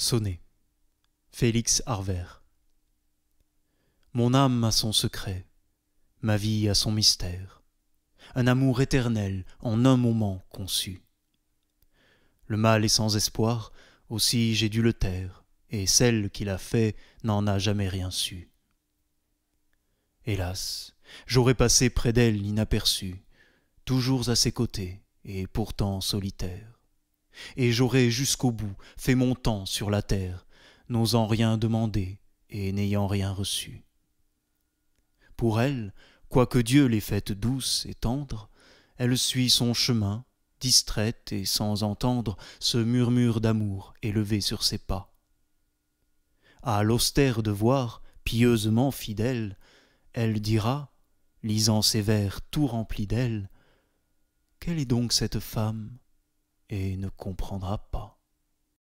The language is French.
Sonnet. Félix Harvert. Mon âme a son secret, ma vie a son mystère, un amour éternel en un moment conçu. Le mal est sans espoir, aussi j'ai dû le taire, et celle qui l'a fait n'en a jamais rien su. Hélas, j'aurais passé près d'elle inaperçu, toujours à ses côtés, et pourtant solitaire et j'aurai jusqu'au bout fait mon temps sur la terre, n'osant rien demander et n'ayant rien reçu. Pour elle, quoique Dieu l'ait faite douce et tendre elle suit son chemin, distraite et sans entendre ce murmure d'amour élevé sur ses pas. À l'austère devoir, pieusement fidèle, elle dira, lisant ses vers tout remplis d'elle, Quelle est donc cette femme et ne comprendra pas.